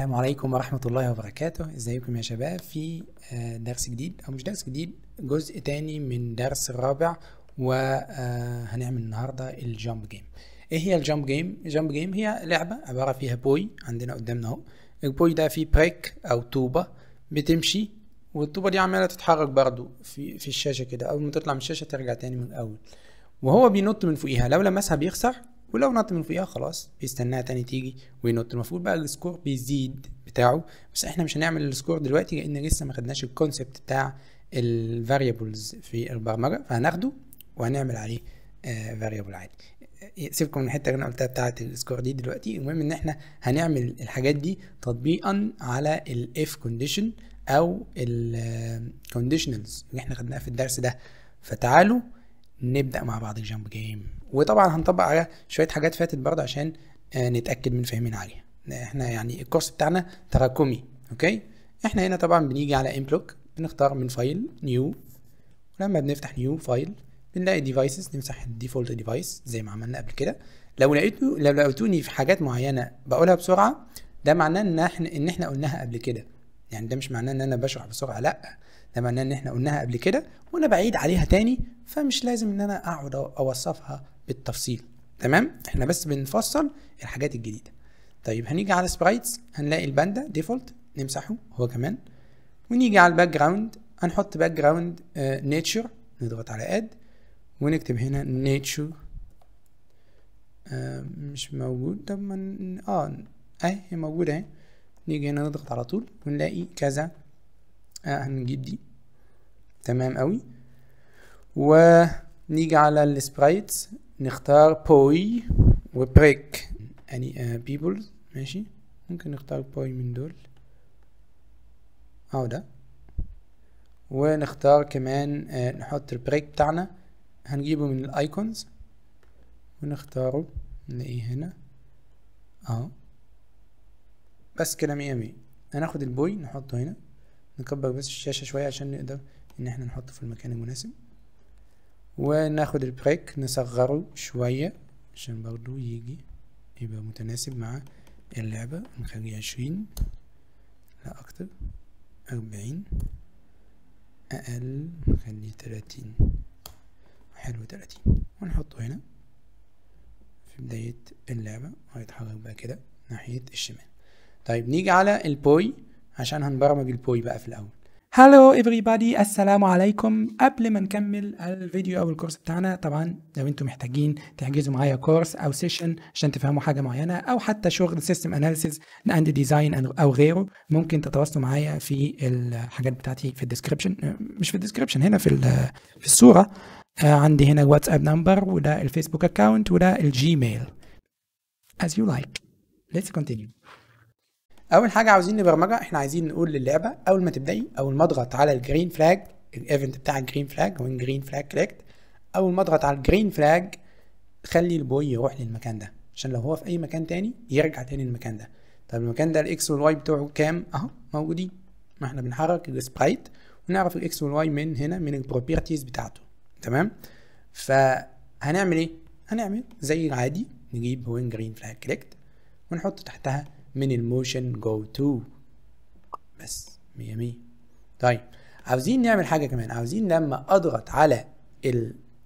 السلام عليكم ورحمة الله وبركاته ازيكم يا شباب في آه، درس جديد او مش درس جديد جزء تاني من درس الرابع وهنعمل آه، النهاردة الجامب جيم ايه هي الجامب جيم؟ الجامب جيم هي لعبة عبارة فيها بوي عندنا قدامنا اهو البوي ده فيه بريك او طوبة بتمشي والطوبة دي عمالة تتحرك برضو في, في الشاشة كده اول ما تطلع من الشاشة ترجع تاني من الاول وهو بينط من فوقيها لو لمسها بيخسر ولو نط من فيها خلاص بيستناها تاني تيجي وينط المفروض بقى السكور بيزيد بتاعه بس احنا مش هنعمل السكور دلوقتي لان لسه ما خدناش الكونسبت بتاع الفاريبلز في البرمجه فهناخده وهنعمل عليه فاريبل آه، عادي آه، سيبكم من الحته اللي انا قلتها بتاعه السكور دي دلوقتي المهم ان احنا هنعمل الحاجات دي تطبيقا على الاف كونديشن او الكونديشنالز آه، اللي احنا خدناها في الدرس ده فتعالوا نبدا مع بعض الجامب جيم وطبعا هنطبق على شويه حاجات فاتت برضه عشان آه، نتاكد من فهمنا عليها احنا يعني الكورس بتاعنا تراكمي اوكي احنا هنا طبعا بنيجي على امبلوك بنختار من فايل نيو ولما بنفتح نيو فايل بنلاقي ديفايسز نمسح الديفولت ديفايس زي ما عملنا قبل كده لو لقيتوا لو لقيتوني في حاجات معينه بقولها بسرعه ده معناه ان احنا ان احنا قلناها قبل كده يعني ده مش معناه ان انا بشرح بسرعه لا ده معناه ان احنا قلناها قبل كده وانا بعيد عليها تاني فمش لازم ان انا اقعد اوصفها بالتفصيل تمام احنا بس بنفصل الحاجات الجديده طيب هنيجي على سبرايتس هنلاقي الباندا ديفولت نمسحه هو كمان ونيجي على الباك جراوند هنحط باك جراوند نيتشر آه، نضغط على اد ونكتب هنا نيتشر آه، مش موجود طب ما اه اهي موجوده اهي نيجي هنا نضغط على طول ونلاقي كذا هنجيب دي تمام قوي ونيجي على السبرايتس نختار بوي وبريك يعني آه، بيبل ماشي ممكن نختار بوي من دول اهو ده ونختار كمان آه، نحط البريك بتاعنا هنجيبه من الايكونز ونختاره نلاقيه هنا اهو بس كده مية مية هناخد البوي نحطه هنا نكبر بس الشاشة شوية عشان نقدر إن احنا نحطه في المكان المناسب وناخد البريك نصغره شوية عشان برضو يجي يبقى متناسب مع اللعبة نخليه عشرين لا أكتر أربعين أقل نخليه تلاتين حلو تلاتين ونحطه هنا في بداية اللعبة هيتحرك بقى كده ناحية الشمال طيب نيجي على البوي عشان هنبرمج البوي بقى في الاول هالو everybody السلام عليكم قبل ما نكمل الفيديو او الكورس بتاعنا طبعا لو انتم محتاجين تحجزوا معايا كورس او سيشن عشان تفهموا حاجه معينه او حتى شغل سيستم اناليسيز اند ديزاين او غيره ممكن تتواصلوا معايا في الحاجات بتاعتي في الديسكربشن آه، مش في الديسكربشن هنا في في الصوره آه، عندي هنا واتساب نمبر وده الفيسبوك اكونت وده الجيميل as you like let's continue اول حاجه عاوزين نبرمجها احنا عايزين نقول للعبه اول ما تبداي اول ما اضغط على الجرين فلاج الايفنت بتاع الجرين فلاج وين جرين فلاج كليكت اول ما اضغط على الجرين فلاج خلي البوي يروح للمكان ده عشان لو هو في اي مكان تاني يرجع تاني للمكان ده طب المكان ده الاكس والواي بتوعه كام اهو موجودين ما احنا بنحرك السبرايت ونعرف الاكس والواي من هنا من البروبرتيز بتاعته تمام فهنعمل ايه هنعمل زي العادي نجيب وين جرين فلاج كليكت ونحط تحتها من الموشن جو تو بس مية مية طيب عاوزين نعمل حاجة كمان عاوزين لما اضغط على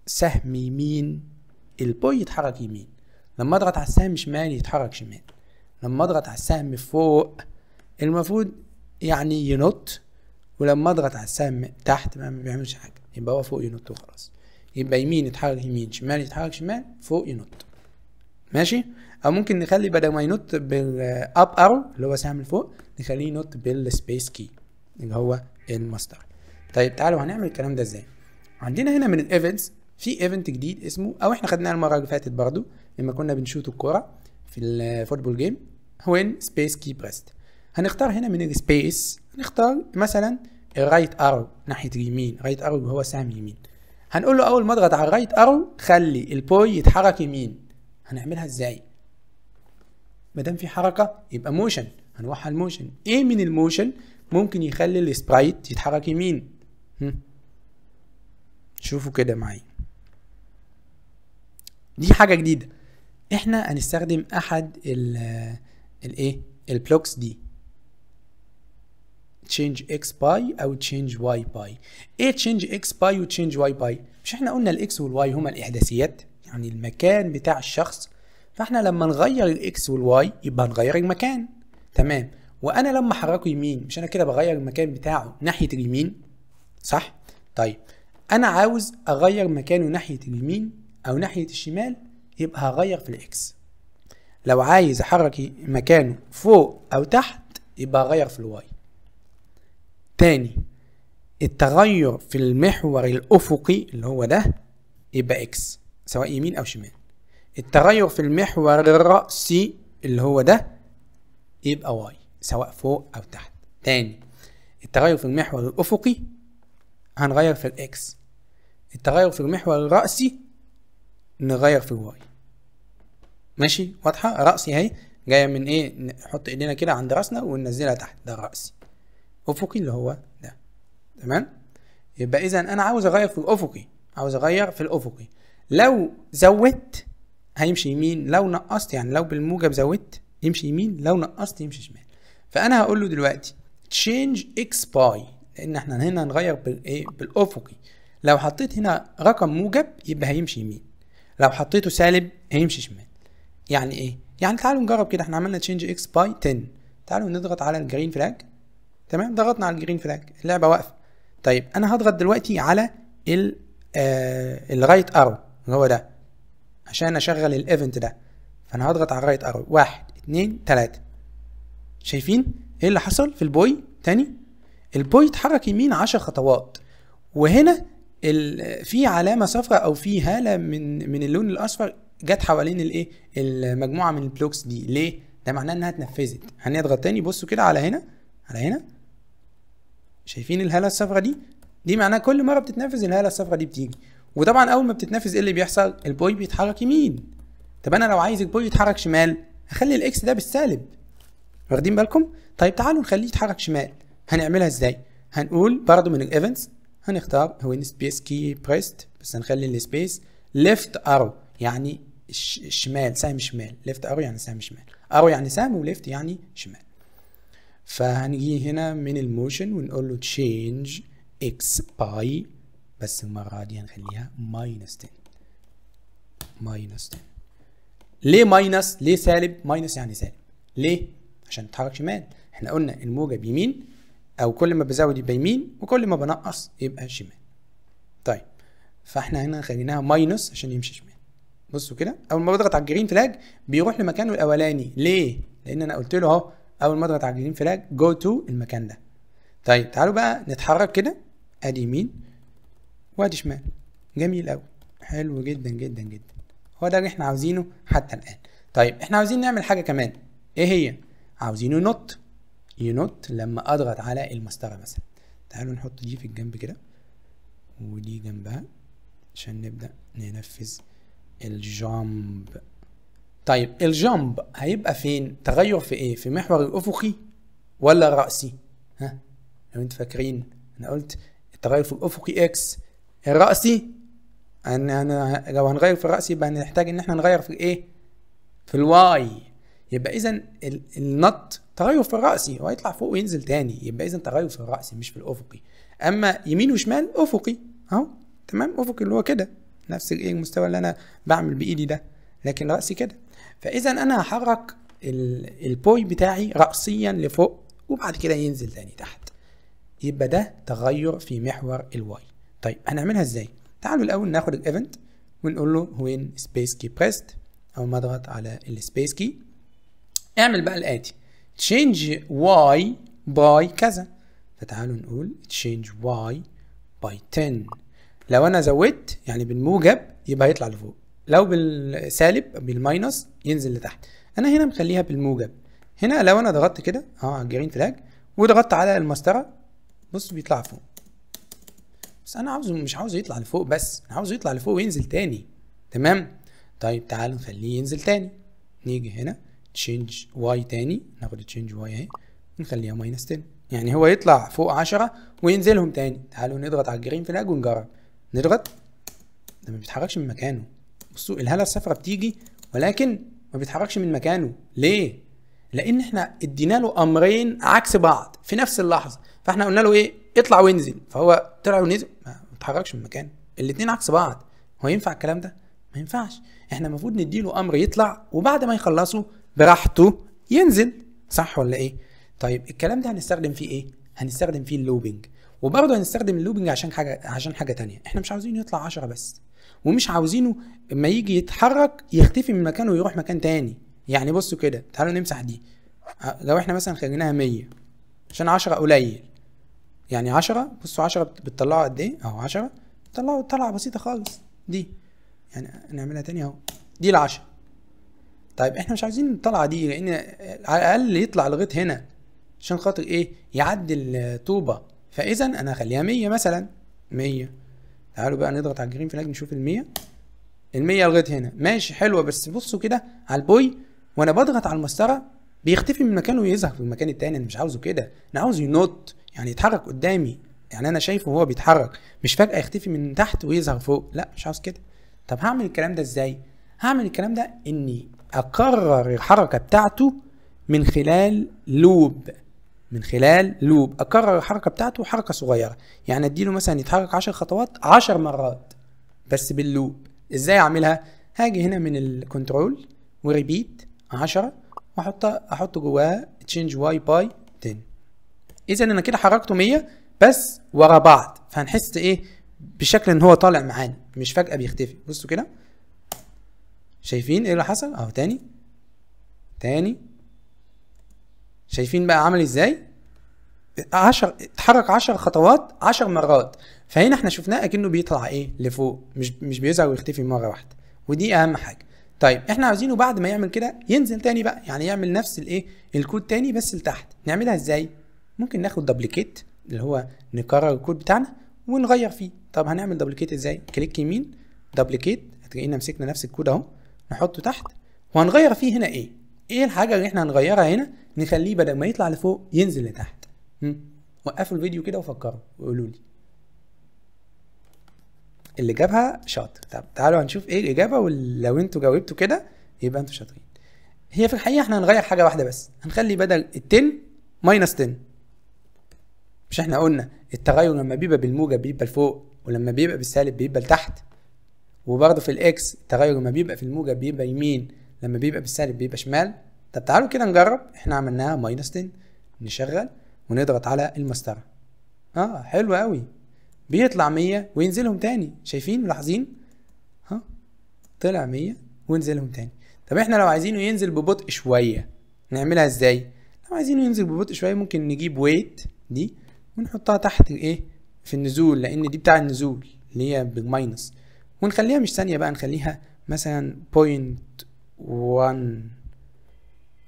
السهم يمين البوي يتحرك يمين لما اضغط على السهم شمال يتحرك شمال لما اضغط على السهم فوق المفروض يعني ينط ولما اضغط على السهم تحت ما بيعملش حاجة يبقى هو فوق ينط وخلاص يبقى يمين يتحرك يمين شمال يتحرك شمال فوق ينط ماشي او ممكن نخلي بدل ما ينط بالاب ارو اللي هو سهم لفوق نخليه ينط بالسبيس كي اللي هو الماستر طيب تعالوا هنعمل الكلام ده ازاي عندنا هنا من الايفنتس في ايفنت جديد اسمه او احنا خدناه المره اللي فاتت برضو لما كنا بنشوط الكوره في الفوتبول جيم وين سبيس كي بريست هنختار هنا من السبيس نختار مثلا الرايت ارو ناحيه اليمين رايت ارو اللي هو سهم يمين هنقول له اول ما اضغط على الرايت ارو خلي البوي يتحرك يمين هنعملها ازاي ما دام في حركه يبقى موشن هنروح الموشن ايه من الموشن ممكن يخلي السبرايت يتحرك يمين شوفوا كده معايا دي حاجه جديده احنا هنستخدم احد ال الايه البلوكس دي تشينج اكس باي او تشينج واي باي ايه تشينج اكس باي وتشينج واي باي مش احنا قلنا الاكس والواي هما الاحداثيات يعني المكان بتاع الشخص فاحنا لما نغير الاكس والواي يبقى هنغير المكان تمام وانا لما احركه يمين مش انا كده بغير المكان بتاعه ناحيه اليمين صح طيب انا عاوز اغير مكانه ناحيه اليمين او ناحيه الشمال يبقى هغير في الاكس لو عايز احرك مكانه فوق او تحت يبقى هغير في الواي تاني التغير في المحور الافقي اللي هو ده يبقى اكس سواء يمين او شمال التغير في المحور الرأسي اللي هو ده يبقى واي سواء فوق أو تحت تاني التغير في المحور الأفقي هنغير في الإكس التغير في المحور الرأسي نغير في الواي ماشي واضحة رأسي اهي جاية من ايه نحط ايدينا كده عند رأسنا وننزلها تحت ده الرأسي أفقي اللي هو ده تمام يبقى إذا أنا عاوز أغير في الأفقي عاوز أغير في الأفقي لو زودت هيمشي يمين لو نقصت يعني لو بالموجب زودت يمشي يمين لو نقصت يمشي شمال فانا هقول له دلوقتي تشينج اكس باي لان احنا هنا هنغير بالايه بالافقي لو حطيت هنا رقم موجب يبقى هيمشي يمين لو حطيته سالب هيمشي شمال يعني ايه يعني تعالوا نجرب كده احنا عملنا تشينج اكس باي 10 تعالوا نضغط على الجرين فلاج تمام ضغطنا على الجرين فلاج اللعبه واقفه طيب انا هضغط دلوقتي على ال آه، الرايت ارو اللي هو ده عشان اشغل الايفنت ده فانا هضغط على رايت ارو واحد اتنين تلاتة شايفين ايه اللي حصل في البوي تاني البوي اتحرك يمين عشر خطوات وهنا في علامه صفراء او في هاله من من اللون الاصفر جت حوالين الايه المجموعه من البلوكس دي ليه ده معناه انها اتنفذت هنضغط تاني بصوا كده على هنا على هنا شايفين الهاله الصفراء دي دي معناها كل مره بتتنفذ الهاله الصفراء دي بتيجي وطبعا اول ما بتتنفذ ايه اللي بيحصل البوي بيتحرك يمين طب انا لو عايز البوي يتحرك شمال هخلي الاكس ده بالسالب واخدين بالكم طيب تعالوا نخليه يتحرك شمال هنعملها ازاي هنقول برضو من الايفنتس هنختار هو سبيس كي بريست بس هنخلي السبيس ليفت ارو يعني الشمال سهم شمال ليفت ارو يعني سهم شمال ارو يعني سهم وليفت يعني شمال فهنجي هنا من الموشن ونقول له تشينج اكس باي بس المرة دي هنخليها ماينس 10 ماينس 10 ليه ماينس؟ ليه سالب؟ ماينس يعني سالب ليه؟ عشان تتحرك شمال احنا قلنا الموجب يمين او كل ما بزود يبقى يمين وكل ما بنقص يبقى شمال طيب فاحنا هنا خليناها ماينس عشان يمشي شمال بصوا كده اول ما بضغط على الجرين فلاج بيروح لمكانه الاولاني ليه لان انا قلت له اهو اول ما اضغط على الجرين فلاج جو تو المكان ده طيب تعالوا بقى نتحرك كده ادي يمين وادي شمال جميل قوي حلو جدا جدا جدا هو ده اللي احنا عاوزينه حتى الان طيب احنا عاوزين نعمل حاجه كمان ايه هي عاوزينه نوت ينط لما اضغط على المسطره مثلا تعالوا نحط دي في الجنب كده ودي جنبها عشان نبدا ننفذ الجامب طيب الجامب هيبقى فين تغير في ايه في محور الافقي ولا الراسي ها لو انت فاكرين انا قلت التغير في الافقي اكس الرأسي ان انا لو هنغير في الرأسي يبقى هنحتاج ان احنا نغير في الايه في الواي يبقى اذا النط تغير في الرأسي وهيطلع فوق وينزل تاني يبقى اذا تغير في الرأسي مش في الافقي اما يمين وشمال افقي اهو تمام افقي اللي هو كده نفس الايه المستوى اللي انا بعمل بايدي ده لكن رأسي كده فاذا انا هحرك البوي بتاعي رأسيا لفوق وبعد كده ينزل تاني تحت يبقى ده تغير في محور الواي طيب هنعملها ازاي تعالوا الاول ناخد الايفنت ونقول له وين سبيس كي بريست اول ما اضغط على السبيس كي اعمل بقى الاتي تشينج واي باي كذا فتعالوا نقول تشينج واي باي 10 لو انا زودت يعني بالموجب يبقى هيطلع لفوق لو بالسالب بالماينس ينزل لتحت انا هنا مخليها بالموجب هنا لو انا ضغطت كده اه على الجرين فلاج وضغطت على المسطره بص بيطلع فوق بس انا عاوزه مش عاوزه يطلع لفوق بس انا عاوزه يطلع لفوق وينزل تاني تمام طيب تعال نخليه ينزل تاني نيجي هنا تشينج واي تاني ناخد تشينج واي اهي نخليها ماينس 10 يعني هو يطلع فوق 10 وينزلهم تاني تعالوا نضغط على الجرين فلاج ونجرب نضغط ده ما بيتحركش من مكانه بصوا الهاله الصفراء بتيجي ولكن ما بيتحركش من مكانه ليه لان احنا ادينا له امرين عكس بعض في نفس اللحظه فاحنا قلنا له ايه اطلع وانزل فهو طلع ونزل ما اتحركش من مكانه الاثنين عكس بعض هو ينفع الكلام ده ما ينفعش احنا المفروض نديله امر يطلع وبعد ما يخلصه براحته ينزل صح ولا ايه طيب الكلام ده هنستخدم فيه ايه هنستخدم فيه اللوبينج وبرضه هنستخدم اللوبينج عشان حاجه عشان حاجه تانية احنا مش عاوزينه يطلع 10 بس ومش عاوزينه اما يجي يتحرك يختفي من مكانه ويروح مكان تاني يعني بصوا كده تعالوا نمسح دي لو احنا مثلا خليناها 100 عشان 10 قليل يعني عشرة بصوا عشرة بتطلعوا قد ايه اهو عشرة بتطلعوا طلعة بسيطة خالص دي يعني نعملها تاني اهو دي العشرة طيب احنا مش عايزين الطلعة دي لان على الاقل يطلع لغاية هنا عشان خاطر ايه يعدي الطوبة فاذا انا اخليها مية مثلا مية تعالوا بقى نضغط على الجرين فلاج نشوف المية المية لغاية هنا ماشي حلوة بس بصوا كده على البوي وانا بضغط على المسطرة بيختفي من مكانه ويظهر في المكان التاني انا مش عاوزه كده انا عاوزه ينط يعني يتحرك قدامي يعني انا شايفه وهو بيتحرك مش فجاه يختفي من تحت ويظهر فوق لا مش عاوز كده طب هعمل الكلام ده ازاي هعمل الكلام ده اني اكرر الحركه بتاعته من خلال لوب من خلال لوب اكرر الحركه بتاعته حركه صغيره يعني اديله مثلا يتحرك 10 خطوات 10 مرات بس باللوب ازاي اعملها هاجي هنا من الكنترول وريبيت 10 واحط احط جواها تشينج واي باي 10 اذا انا كده حركته 100 بس ورا بعض فهنحس ايه بشكل ان هو طالع معانا مش فجاه بيختفي بصوا كده شايفين ايه اللي حصل اهو تاني تاني شايفين بقى عمل ازاي 10 اتحرك 10 خطوات 10 مرات فهنا احنا شفناه اكنه بيطلع ايه لفوق مش مش بيظهر ويختفي مره واحده ودي اهم حاجه طيب احنا عاوزينه بعد ما يعمل كده ينزل تاني بقى يعني يعمل نفس الايه الكود تاني بس لتحت نعملها ازاي ممكن ناخد دبليكيت اللي هو نكرر الكود بتاعنا ونغير فيه طب هنعمل دبليكيت ازاي كليك يمين دبليكيت هتلاقينا مسكنا نفس الكود اهو نحطه تحت وهنغير فيه هنا ايه ايه الحاجه اللي احنا هنغيرها هنا نخليه بدل ما يطلع لفوق ينزل لتحت وقفوا الفيديو كده وفكروا وقولوا لي اللي جابها شاطر طب تعالوا هنشوف ايه الاجابه ولو انتوا جاوبتوا كده يبقى انتوا شاطرين هي في الحقيقه احنا هنغير حاجه واحده بس هنخلي بدل ال 10 ماينس 10 مش احنا قلنا التغير لما بيبقى بالموجب بيبقى لفوق ولما بيبقى بالسالب بيبقى لتحت وبرضه في الاكس التغير لما بيبقى في الموجب بيبقى يمين لما بيبقى بالسالب بيبقى شمال طب تعالوا كده نجرب احنا عملناها ماينس 10 نشغل ونضغط على المسطره اه حلو قوي بيطلع 100 وينزلهم تاني شايفين ملاحظين ها آه، طلع 100 وينزلهم تاني طب احنا لو عايزينه ينزل ببطء شويه نعملها ازاي لو عايزينه ينزل ببطء شويه ممكن نجيب ويت دي ونحطها تحت ايه في النزول لان دي بتاع النزول اللي هي بالماينس ونخليها مش ثانيه بقى نخليها مثلا 1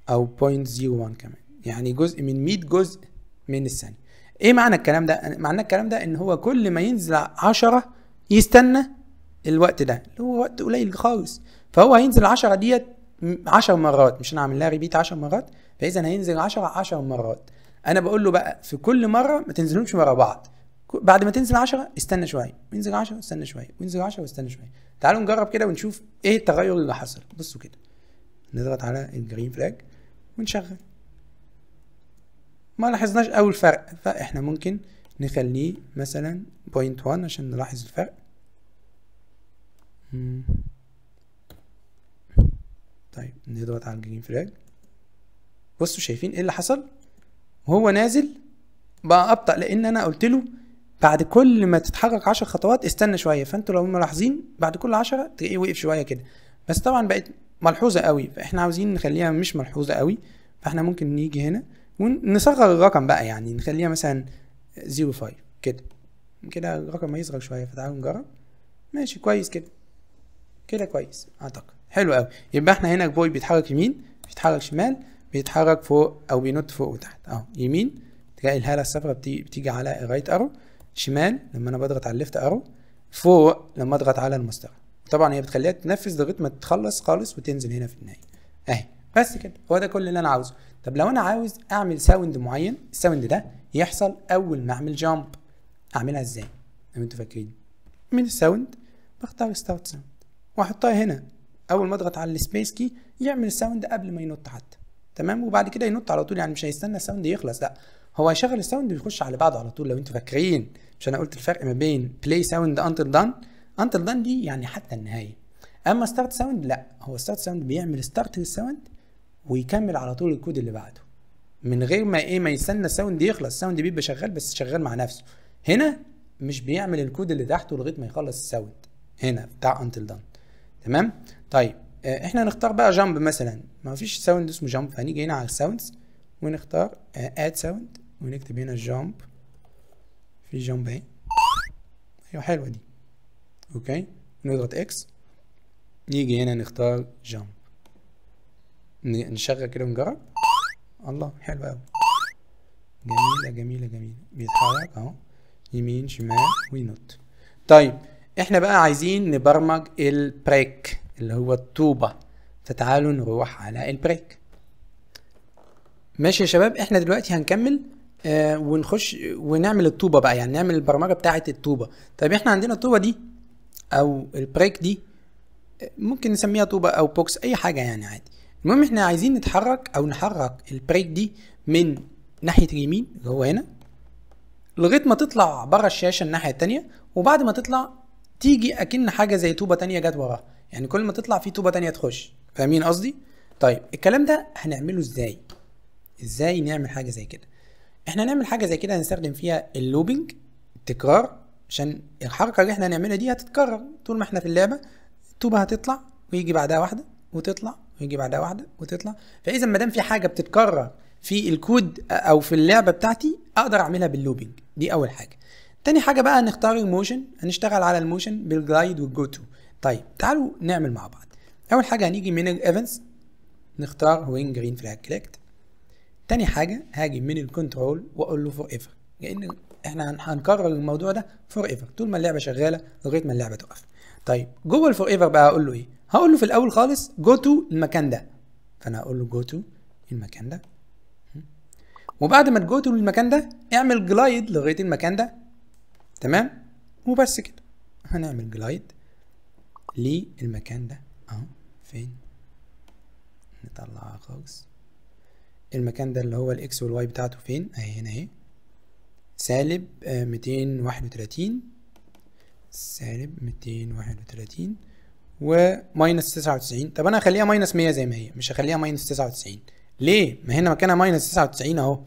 او 01 كمان يعني جزء من 100 جزء من الثانيه ايه معنى الكلام ده معنى الكلام ده ان هو كل ما ينزل 10 يستنى الوقت ده اللي هو وقت قليل خالص فهو هينزل 10 ديت 10 مرات مش انا عامل لها ريبيت 10 مرات فاذا هينزل 10 10 مرات انا بقول له بقى في كل مره ما تنزلهمش ورا بعض بعد ما تنزل 10 استنى شويه وينزل 10 استنى شويه وينزل 10 واستنى شويه تعالوا نجرب كده ونشوف ايه التغير اللي حصل بصوا كده نضغط على الجرين فلاج ونشغل ما لاحظناش اول فرق فاحنا ممكن نخليه مثلا بوينت 1 عشان نلاحظ الفرق طيب نضغط على الجرين فلاج بصوا شايفين ايه اللي حصل وهو نازل بقى ابطا لان انا قلت له بعد كل ما تتحقق 10 خطوات استنى شويه فانتوا لو ملاحظين بعد كل 10 تلاقيه وقف شويه كده بس طبعا بقت ملحوظه قوي فاحنا عاوزين نخليها مش ملحوظه قوي فاحنا ممكن نيجي هنا ونصغر الرقم بقى يعني نخليها مثلا 05 كده كده الرقم هيصغر شويه فتعالوا نجرب ماشي كويس كده كده كويس اعتقد حلو قوي يبقى احنا هنا البوي بيتحرك يمين بيتحرك شمال بيتحرك فوق او بينط فوق وتحت اهو يمين تلاقي الهاله الصفراء بتيجي, بتيجي على الرايت ارو شمال لما انا بضغط على الليفت ارو فوق لما اضغط على المسطره طبعا هي بتخليها تنفذ لغايه ما تخلص خالص وتنزل هنا في النهايه اهي بس كده هو ده كل اللي انا عاوزه طب لو انا عاوز اعمل ساوند معين الساوند ده يحصل اول ما اعمل جامب اعملها ازاي لو انتوا فاكرين من الساوند بختار ستارت ساوند واحطها هنا اول ما اضغط على السبيس كي يعمل الساوند قبل ما ينط حتى تمام وبعد كده ينط على طول يعني مش هيستنى الساوند يخلص لا هو هيشغل الساوند ويخش على بعضه على طول لو انتوا فاكرين مش انا قلت الفرق ما بين بلاي ساوند انتل دان انتل دان دي يعني حتى النهايه اما ستارت ساوند لا هو ستارت ساوند بيعمل ستارت للساوند ويكمل على طول الكود اللي بعده من غير ما ايه ما يستنى الساوند يخلص الساوند بيبقى شغال بس شغال مع نفسه هنا مش بيعمل الكود اللي تحته لغايه ما يخلص الساوند هنا بتاع انتل دان تمام طيب آه، احنا هنختار بقى جامب مثلا ما فيش ساوند اسمه جامب فهنيجي هنا على الساوندز ونختار اد آه، ساوند ونكتب هنا جامب في جامب اهي ايوه حلوه دي اوكي نضغط اكس نيجي هنا نختار جامب نشغل كده ونجرب الله حلوه قوي جميله جميله جميله بيتحرك اهو يمين شمال وينط طيب احنا بقى عايزين نبرمج البريك اللي هو الطوبة فتعالوا نروح على البريك ماشي يا شباب احنا دلوقتي هنكمل آه ونخش ونعمل الطوبة بقى يعني نعمل البرمجة بتاعة الطوبة طيب احنا عندنا الطوبة دي او البريك دي ممكن نسميها طوبة او بوكس اي حاجة يعني عادي المهم احنا عايزين نتحرك او نحرك البريك دي من ناحية اليمين اللي هو هنا لغاية ما تطلع بره الشاشة الناحية التانية وبعد ما تطلع تيجي اكن حاجة زي طوبة تانية جت وراها يعني كل ما تطلع في طوبه تانية تخش فاهمين قصدي طيب الكلام ده هنعمله ازاي ازاي نعمل حاجه زي كده احنا هنعمل حاجه زي كده هنستخدم فيها اللوبينج التكرار عشان الحركه اللي احنا هنعملها دي هتتكرر طول ما احنا في اللعبه الطوبه هتطلع ويجي بعدها واحده وتطلع ويجي بعدها واحده وتطلع فاذا ما دام في حاجه بتتكرر في الكود او في اللعبه بتاعتي اقدر اعملها باللوبينج دي اول حاجه تاني حاجه بقى هنختار الموشن هنشتغل على الموشن بالجلايد والجو تو طيب تعالوا نعمل مع بعض اول حاجه هنيجي من الايفنتس نختار وين جرين فلاج كليكت تاني حاجه هاجي من الكنترول واقول له فور ايفر لان احنا هنكرر الموضوع ده فور ايفر طول ما اللعبه شغاله لغايه ما اللعبه توقف طيب جوه الفور ايفر بقى هقول له ايه هقول له في الاول خالص جو تو المكان ده فانا هقول له جو تو المكان ده وبعد ما تجو تو المكان ده اعمل جلايد لغايه المكان ده تمام وبس كده هنعمل جلايد للمكان ده اهو فين نطلعها خالص المكان ده اللي هو الاكس والواي بتاعته فين اهي هنا اهي سالب آه، ميتين واحد وتلاتين سالب ميتين واحد وتلاتين وماينس تسعة وتسعين طب انا هخليها ماينس مية زي ما هي مش هخليها ماينس تسعة وتسعين ليه ما هنا مكانها ماينس تسعة وتسعين اهو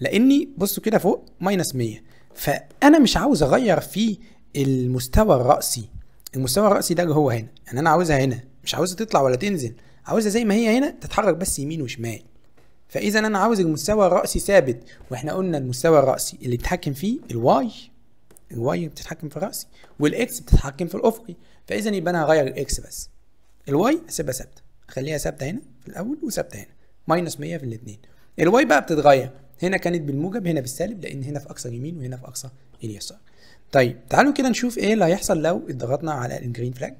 لاني بصوا كده فوق ماينس مية فانا مش عاوز اغير في المستوى الرأسي المستوى الرأسي ده هو هنا يعني أنا عاوزها هنا مش عاوزها تطلع ولا تنزل عاوزها زي ما هي هنا تتحرك بس يمين وشمال فإذا أنا عاوز المستوى الرأسي ثابت وإحنا قلنا المستوى الرأسي اللي بيتحكم فيه الواي الواي بتتحكم في الرأسي والإكس بتتحكم في الأفقي فإذا يبقى أنا هغير الإكس بس الواي أسيبها ثابتة أخليها ثابتة هنا في الأول وثابتة هنا ماينس 100 في الاثنين الواي بقى بتتغير هنا كانت بالموجب هنا بالسالب لأن هنا في أقصى اليمين وهنا في أقصى اليسار طيب تعالوا كده نشوف ايه اللي هيحصل لو ضغطنا على الجرين فلاج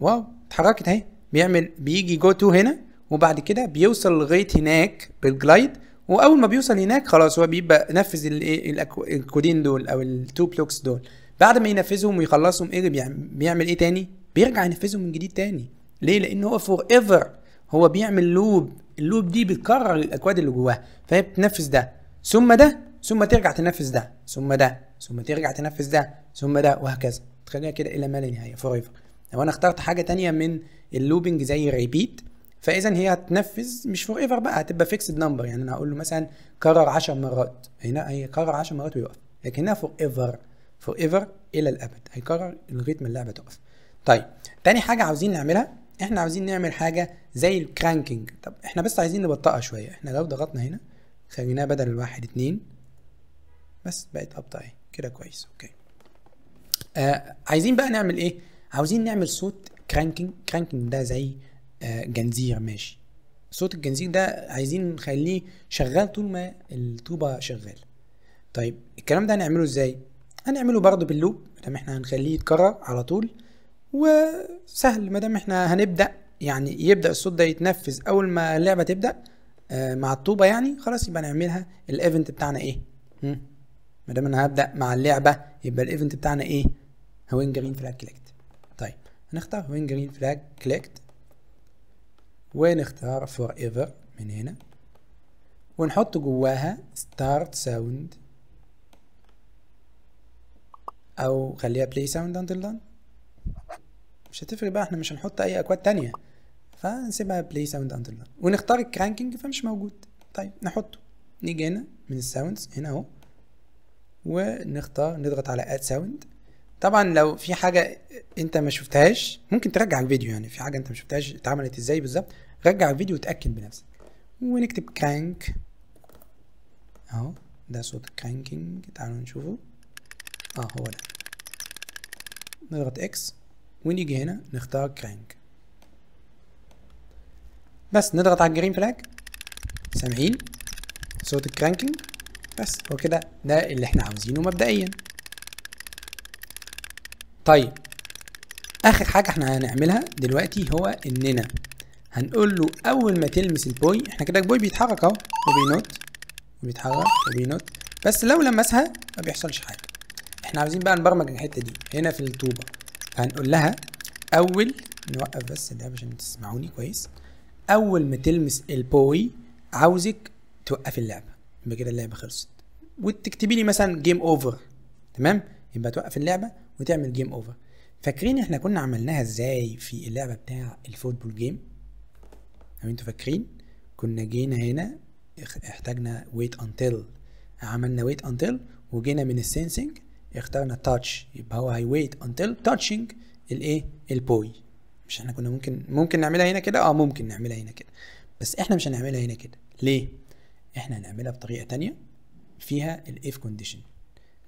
واو اتحركت اهي بيعمل بيجي جو تو هنا وبعد كده بيوصل لغايه هناك بالجلايد واول ما بيوصل هناك خلاص هو بيبقى نفذ إيه، الكودين دول او التو بلوكس دول بعد ما ينفذهم ويخلصهم ايه بيعمل ايه تاني بيرجع ينفذهم من جديد تاني ليه لان هو فور ايفر هو بيعمل لوب اللوب دي بتكرر الاكواد اللي جواها فهي بتنفذ ده ثم ده ثم ترجع تنفذ ده ثم ده ثم ترجع تنفذ ده ثم ده وهكذا تخليها كده الى ما لا نهايه فور ايفر لو انا اخترت حاجه تانية من اللوبنج زي ريبيت فاذا هي هتنفذ مش فور ايفر بقى هتبقى فيكسد نمبر يعني انا هقول له مثلا كرر 10 مرات هنا هيكرر 10 مرات ويقف لكن هنا فور ايفر فور ايفر الى الابد هيكرر لغايه ما اللعبه تقف طيب تاني حاجه عاوزين نعملها احنا عاوزين نعمل حاجه زي الكرانكينج طب احنا بس عايزين نبطئها شويه احنا لو ضغطنا هنا خليناها بدل الواحد اتنين بس بقت ابطا اهي كده كويس اوكي آه عايزين بقى نعمل ايه عاوزين نعمل صوت كرانكينج كرانكينج ده زي آه جنزير ماشي صوت الجنزير ده عايزين نخليه شغال طول ما الطوبة شغال طيب الكلام ده هنعمله ازاي هنعمله برضه باللوب مادام احنا هنخليه يتكرر على طول وسهل مادام احنا هنبدا يعني يبدا الصوت ده يتنفذ اول ما اللعبه تبدا آه، مع الطوبه يعني خلاص يبقى نعملها الايفنت بتاعنا ايه مم. ما دام انا هبدا مع اللعبه يبقى الايفنت بتاعنا ايه هوين جرين فلاج كليكت طيب هنختار هوين جرين فلاج كليكت ونختار فور ايفر من هنا ونحط جواها ستارت ساوند او خليها بلاي ساوند انتل دان مش هتفرق بقى احنا مش هنحط اي اكواد تانية فنسيبها بلاي ساوند انتل دان ونختار الكرانكينج فمش موجود طيب نحطه نيجي هنا من الساوندز هنا اهو ونختار نضغط على اد ساوند طبعا لو في حاجه انت ما شفتهاش ممكن ترجع الفيديو يعني في حاجه انت ما شفتهاش اتعملت ازاي بالظبط رجع الفيديو وتاكد بنفسك ونكتب كرانك اهو ده صوت كرانكينج تعالوا نشوفه اه هو ده نضغط اكس ونيجي هنا نختار كرانك بس نضغط على الجرين فلاج سامعين صوت الكرانكينج بس هو كده ده اللي احنا عاوزينه مبدئيا طيب اخر حاجه احنا هنعملها دلوقتي هو اننا هنقول له اول ما تلمس البوي احنا كده البوي بيتحرك اهو وبينوت بيتحرك وبينوت بس لو لمسها ما بيحصلش حاجه احنا عاوزين بقى نبرمج الحته دي هنا في الطوبه فهنقول لها اول نوقف بس ده عشان تسمعوني كويس اول ما تلمس البوي عاوزك توقفي اللعبه يبقى كده اللعبه خلصت وتكتبي لي مثلا جيم اوفر تمام يبقى توقف اللعبه وتعمل جيم اوفر فاكرين احنا كنا عملناها ازاي في اللعبه بتاع الفوتبول جيم لو انتوا فاكرين كنا جينا هنا احتاجنا ويت انتل عملنا ويت انتل وجينا من السنسنج اخترنا تاتش يبقى هو هي ويت انتل تاتشنج الايه البوي مش احنا كنا ممكن ممكن نعملها هنا كده اه ممكن نعملها هنا كده بس احنا مش هنعملها هنا كده ليه احنا هنعملها بطريقه تانية فيها الاف كونديشن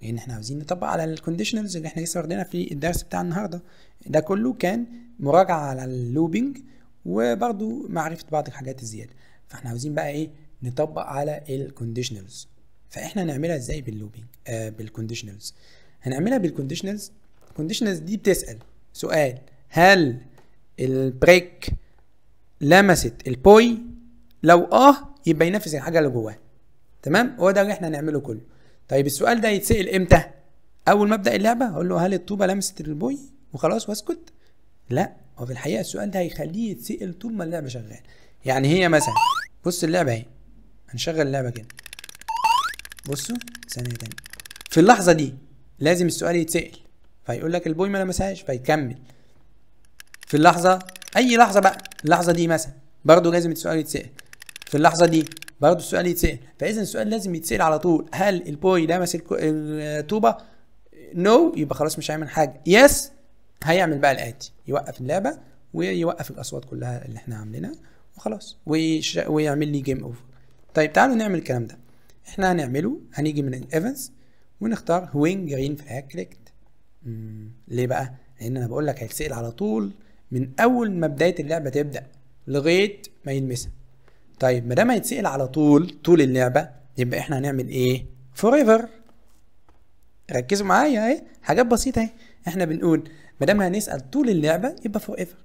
لان احنا عاوزين نطبق على الكونديشنالز اللي احنا لسه واخدينها في الدرس بتاع النهارده ده كله كان مراجعه على اللوبينج وبرده معرفه بعض الحاجات الزياده فاحنا عاوزين بقى ايه نطبق على الكونديشنالز فاحنا هنعملها ازاي باللوبينج آه بالكونديشنالز هنعملها بالكونديشنالز الكونديشنالز دي بتسال سؤال هل البريك لمست البوي لو اه يبقى ينفذ الحاجه اللي جواه تمام هو ده اللي احنا هنعمله كله طيب السؤال ده يتسال امتى اول ما ابدا اللعبه اقول له هل الطوبه لمست البوي وخلاص واسكت لا هو في الحقيقه السؤال ده هيخليه يتسال طول ما اللعبه شغاله يعني هي مثلا بص اللعبه اهي هنشغل اللعبه كده بصوا ثانيه تانية في اللحظه دي لازم السؤال يتسال فيقول لك البوي ما لمسهاش فيكمل في اللحظه اي لحظه بقى اللحظه دي مثلا برضه لازم السؤال يتسال في اللحظه دي برضه السؤال يتسال فاذا السؤال لازم يتسال على طول هل البوي لمس الطوبه نو no. يبقى خلاص مش هيعمل حاجه يس yes. هيعمل بقى الاتي يوقف اللعبه ويوقف الاصوات كلها اللي احنا عاملينها وخلاص ويش... ويعمل لي جيم اوفر طيب تعالوا نعمل الكلام ده احنا هنعمله هنيجي من الايفنتس ونختار وين جرين فلاج كليكت ليه بقى لان انا بقول لك هيتسال على طول من اول ما بدايه اللعبه تبدا لغايه ما يلمسها طيب ما دام هيتسال على طول طول اللعبه يبقى احنا هنعمل ايه فور ايفر ركزوا معايا اهي حاجات بسيطه اهي احنا بنقول ما دام هنسال طول اللعبه يبقى فور ايفر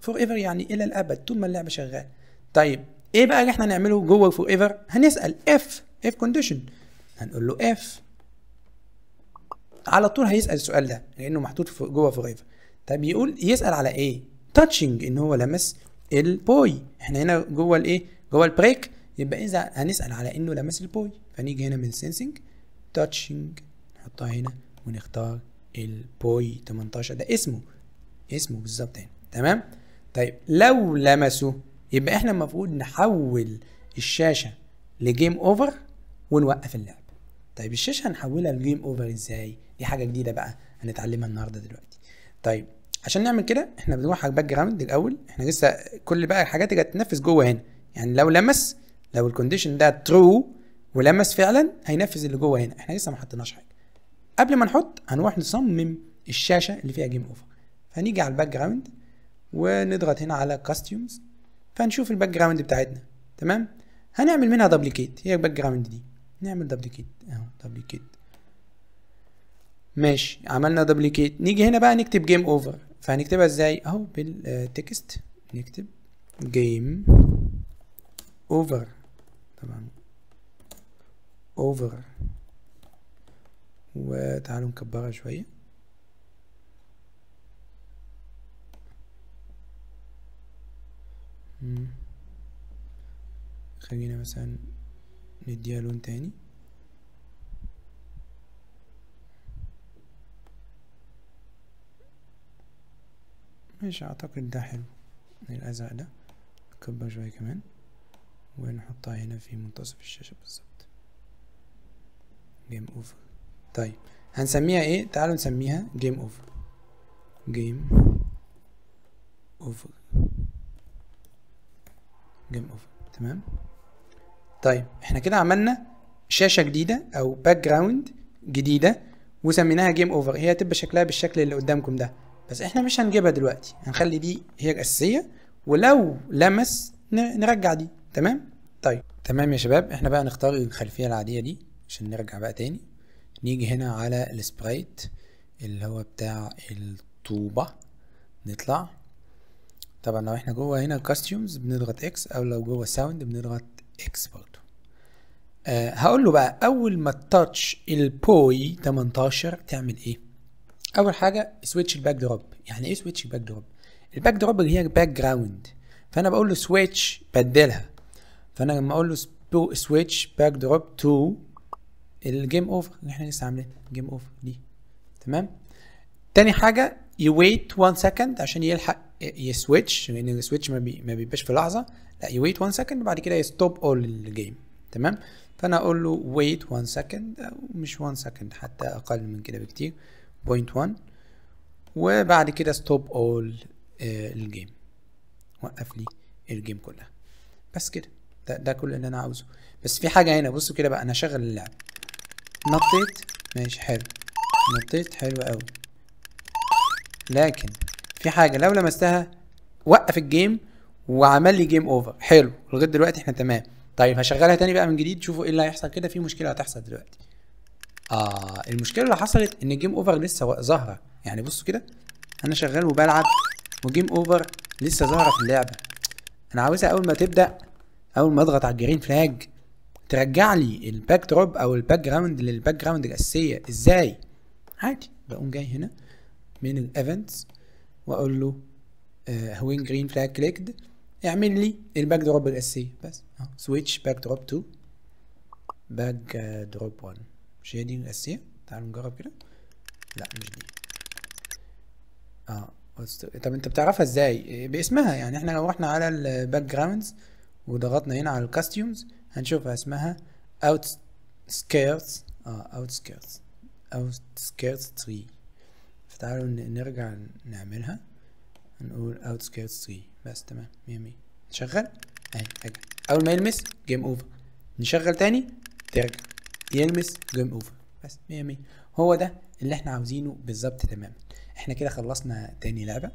فور ايفر يعني الى الابد طول ما اللعبه شغاله طيب ايه بقى اللي احنا هنعمله جوه فور ايفر هنسال اف اف كونديشن هنقول له اف على طول هيسال السؤال ده لانه محطوط جوه فور ايفر طب يقول يسال على ايه تاتشنج ان هو لمس البوي احنا هنا جوه الايه جوه البريك يبقى اذا هنسال على انه لمس البوي فنيجي هنا من سينسنج تاتشنج نحطها هنا ونختار البوي 18 ده اسمه اسمه بالظبط هنا تمام طيب لو لمسه يبقى احنا المفروض نحول الشاشه لجيم اوفر ونوقف اللعب طيب الشاشه هنحولها لجيم اوفر ازاي دي حاجه جديده بقى هنتعلمها النهارده دلوقتي طيب عشان نعمل كده احنا بنروح على الباك جراوند الاول احنا لسه كل بقى الحاجات اللي هتتنفذ جوه هنا يعني لو لمس لو الكونديشن ده ترو ولمس فعلا هينفذ اللي جوه هنا احنا لسه ما حطيناش حاجه قبل ما نحط هنروح نصمم الشاشه اللي فيها جيم اوفر فنيجي على الباك جراوند ونضغط هنا على كاستيومز فهنشوف الباك جراوند بتاعتنا تمام هنعمل منها دبليكيت هي الباك جراوند دي نعمل دبليكيت اهو دبليكيت ماشي عملنا دبليكيت نيجي هنا بقى نكتب جيم اوفر فهنكتبها ازاي اهو بالتكست نكتب جيم over طبعا over وتعالوا نكبرها شوية خلينا مثلا نديها لون تاني ماشي اعتقد ده حلو الازرق ده نكبر شوية كمان ونحطها هنا في منتصف الشاشة بالظبط جيم اوفر طيب هنسميها ايه تعالوا نسميها جيم اوفر جيم اوفر جيم اوفر تمام طيب احنا كده عملنا شاشة جديدة او باك جراوند جديدة وسميناها جيم اوفر هي هتبقى شكلها بالشكل اللي قدامكم ده بس احنا مش هنجيبها دلوقتي هنخلي دي هي الاساسية ولو لمس نرجع دي تمام طيب تمام يا شباب احنا بقى نختار الخلفيه العاديه دي عشان نرجع بقى تاني نيجي هنا على السبرايت اللي هو بتاع الطوبه نطلع طبعا لو احنا جوه هنا كاستيومز بنضغط اكس او لو جوه ساوند بنضغط اكس برضو أه هقول له بقى اول ما تاتش البوي 18 تعمل ايه اول حاجه سويتش الباك دروب يعني ايه سويتش الباك دروب الباك دروب هي باك جراوند فانا بقول له سويتش بدلها فانا لما اقول له سويتش باك دروب تو الجيم اوفر اللي احنا لسه عاملينها جيم اوفر دي تمام تاني حاجه يويت 1 سكند عشان يلحق يسويتش لان السويتش ما, بي ما بيبقاش في لحظه لا يويت 1 سكند وبعد كده يستوب اول الجيم تمام فانا اقول له ويت 1 سكند او مش 1 سكند حتى اقل من كده بكتير بوينت 1 وبعد كده ستوب اول الجيم وقف لي الجيم كلها بس كده ده, ده كل اللي انا عاوزه بس في حاجه هنا بصوا كده بقى انا شغل اللعب نطيت ماشي حلو نطيت حلو قوي لكن في حاجه لو لمستها وقف الجيم وعمل لي جيم اوفر حلو لغايه دلوقتي احنا تمام طيب هشغلها تاني بقى من جديد شوفوا ايه اللي هيحصل كده في مشكله هتحصل دلوقتي اه المشكله اللي حصلت ان الجيم اوفر لسه ظاهره يعني بصوا كده انا شغال وبلعب وجيم اوفر لسه ظاهره في اللعبه انا عاوزها اول ما تبدا اول ما اضغط على الجرين فلاج ترجع لي الباك دروب او الباك جراوند للباك جراوند الاساسيه ازاي عادي بقوم جاي هنا من الايفنتس واقول له آه، هوين جرين فلاج كليكد اعمل لي الباك دروب الاساسيه بس اهو سويتش باك دروب تو باك دروب 1 مش هي دي الاساسيه تعالوا نجرب كده لا مش دي اه طب انت بتعرفها ازاي باسمها يعني احنا لو رحنا على الباك جراوندز وضغطنا هنا على الكاستيومز هنشوفها اسمها اوت سكيرتس اه اوت سكيرتس اوت سكيرتس 3 فتعالوا نرجع نعملها نقول اوت سكيرتس 3 بس تمام 100 100 نشغل اهي رجع اول ما يلمس جيم اوفر نشغل تاني ترجع يلمس جيم اوفر بس 100 100 هو ده اللي احنا عاوزينه بالظبط تماما احنا كده خلصنا تاني لعبه